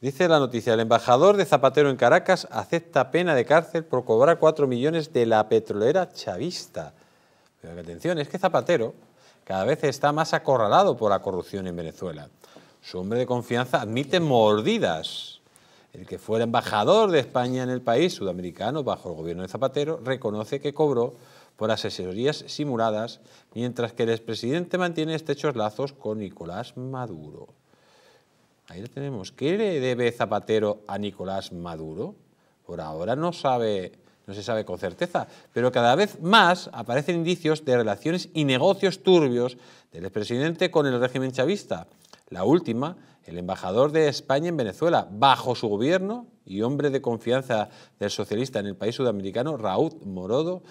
Dice la noticia, el embajador de Zapatero en Caracas acepta pena de cárcel por cobrar 4 millones de la petrolera chavista. Pero atención, es que Zapatero cada vez está más acorralado por la corrupción en Venezuela. Su hombre de confianza admite mordidas. El que fue el embajador de España en el país sudamericano bajo el gobierno de Zapatero reconoce que cobró por asesorías simuladas, mientras que el expresidente mantiene estrechos lazos con Nicolás Maduro. Ahí lo tenemos. ¿Qué le debe Zapatero a Nicolás Maduro? Por ahora no sabe, no se sabe con certeza, pero cada vez más aparecen indicios de relaciones y negocios turbios del expresidente con el régimen chavista. La última, el embajador de España en Venezuela, bajo su gobierno y hombre de confianza del socialista en el país sudamericano, Raúl Morodo,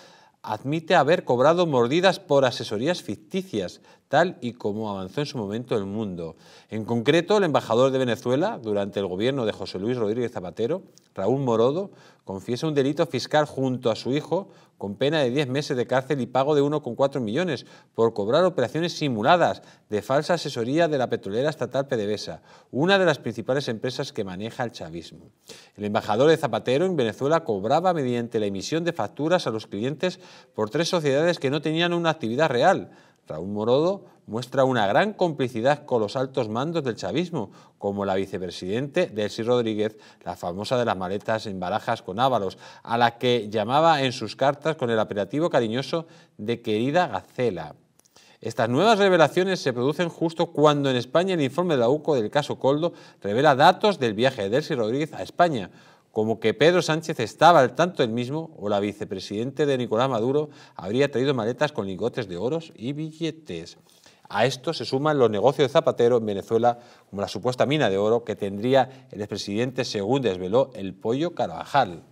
admite haber cobrado mordidas por asesorías ficticias, tal y como avanzó en su momento el mundo. En concreto, el embajador de Venezuela durante el gobierno de José Luis Rodríguez Zapatero, Raúl Morodo, confiesa un delito fiscal junto a su hijo con pena de 10 meses de cárcel y pago de 1,4 millones por cobrar operaciones simuladas de falsa asesoría de la petrolera estatal PDVSA, una de las principales empresas que maneja el chavismo. El embajador de Zapatero en Venezuela cobraba mediante la emisión de facturas a los clientes por tres sociedades que no tenían una actividad real. Raúl Morodo muestra una gran complicidad con los altos mandos del chavismo, como la vicepresidente Delcy Rodríguez, la famosa de las maletas en barajas con Ávalos a la que llamaba en sus cartas con el apelativo cariñoso de querida Gacela. Estas nuevas revelaciones se producen justo cuando en España el informe de la UCO del caso Coldo revela datos del viaje de Delcy Rodríguez a España, como que Pedro Sánchez estaba al tanto del mismo o la vicepresidente de Nicolás Maduro habría traído maletas con lingotes de oros y billetes. A esto se suman los negocios de Zapatero en Venezuela, como la supuesta mina de oro que tendría el expresidente, según desveló el pollo Carvajal.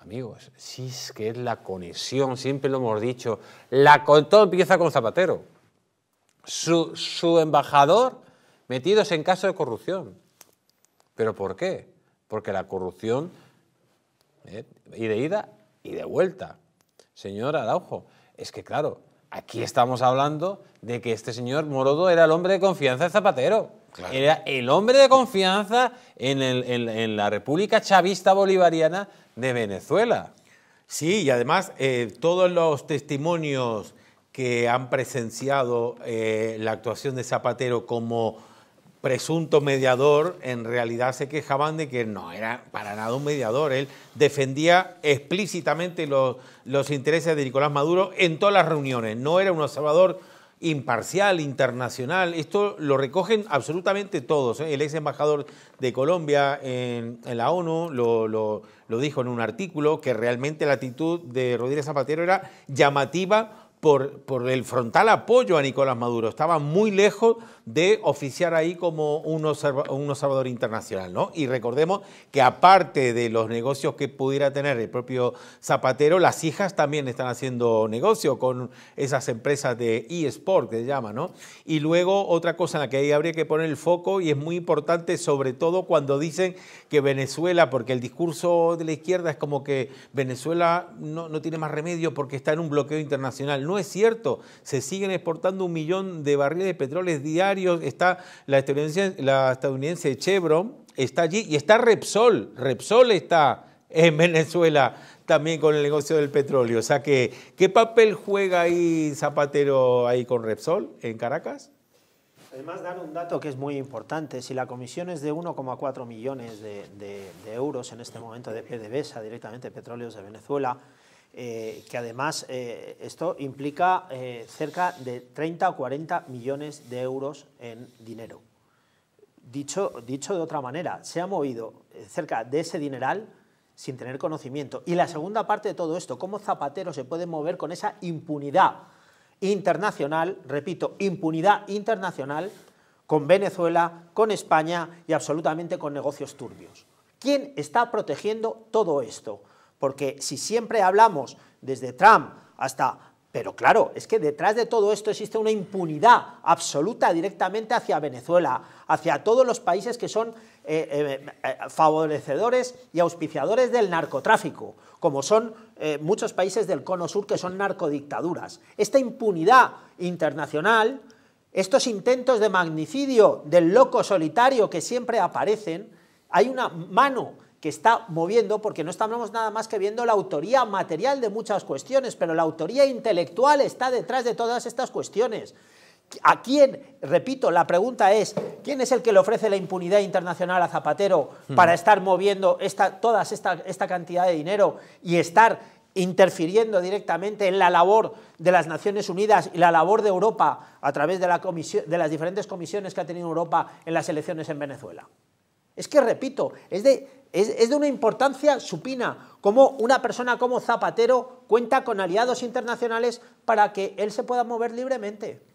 Amigos, sí si es que es la conexión, siempre lo hemos dicho, la, todo empieza con Zapatero. Su, embajador metidos en caso de corrupción. ¿Pero por qué? Porque la corrupción, eh, y de ida y de vuelta. Señor Araujo, es que claro, Aquí estamos hablando de que este señor Morodo era el hombre de confianza de Zapatero. Era el hombre de confianza en, la República Chavista Bolivariana de Venezuela. Sí, y además eh, todos los testimonios que han presenciado eh, la actuación de Zapatero como presunto mediador, en realidad se quejaban de que no era para nada un mediador. Él defendía explícitamente los, intereses de Nicolás Maduro en todas las reuniones. No era un observador imparcial, internacional. Esto lo recogen absolutamente todos. ¿eh? El ex embajador de Colombia en, la ONU lo, lo dijo en un artículo que realmente la actitud de Rodríguez Zapatero era llamativa por, el frontal apoyo a Nicolás Maduro. Estaba muy lejos de oficiar ahí como un, observador internacional, ¿no? Y recordemos que aparte de los negocios que pudiera tener el propio Zapatero, las hijas también están haciendo negocio con esas empresas de eSport, que se llama, ¿no? Y luego otra cosa en la que ahí habría que poner el foco y es muy importante, sobre todo cuando dicen que Venezuela, porque el discurso de la izquierda es como que Venezuela no, no tiene más remedio porque está en un bloqueo internacional no es cierto. Se siguen exportando un millón de barriles de petróleo diarios. Está la estadounidense, Chevron, está allí y está Repsol. Repsol está en Venezuela también con el negocio del petróleo. O sea que, ¿qué papel juega ahí Zapatero ahí con Repsol en Caracas? Además dan un dato que es muy importante. Si la comisión es de 1,4 millones de, euros en este momento de PDVSA, directamente Petróleos de Venezuela, eh, que además eh, esto implica eh, cerca de 30 o 40 millones de euros en dinero. Dicho, dicho de otra manera, se ha movido cerca de ese dineral sin tener conocimiento. Y la segunda parte de todo esto, cómo Zapatero se puede mover con esa impunidad internacional, repito, impunidad internacional con Venezuela, con España y absolutamente con negocios turbios. ¿Quién está protegiendo todo esto? Porque si siempre hablamos desde Trump hasta... Pero claro, es que detrás de todo esto existe una impunidad absoluta directamente hacia Venezuela, hacia todos los países que son eh, eh, eh, favorecedores y auspiciadores del narcotráfico, como son muchos países del cono sur que son narcodictaduras. Esta impunidad internacional, estos intentos de magnicidio del loco solitario que siempre aparecen, hay una mano que está moviendo, porque no estamos nada más que viendo la autoría material de muchas cuestiones, pero la autoría intelectual está detrás de todas estas cuestiones. ¿A quién? Repito, la pregunta es, ¿quién es el que le ofrece la impunidad internacional a Zapatero hmm. para estar moviendo esta, toda esta, cantidad de dinero y estar interfiriendo directamente en la labor de las Naciones Unidas y la labor de Europa a través de, la comisión, de las diferentes comisiones que ha tenido Europa en las elecciones en Venezuela? Es que, repito, es de es, de una importancia supina, cómo una persona como Zapatero cuenta con aliados internacionales para que él se pueda mover libremente.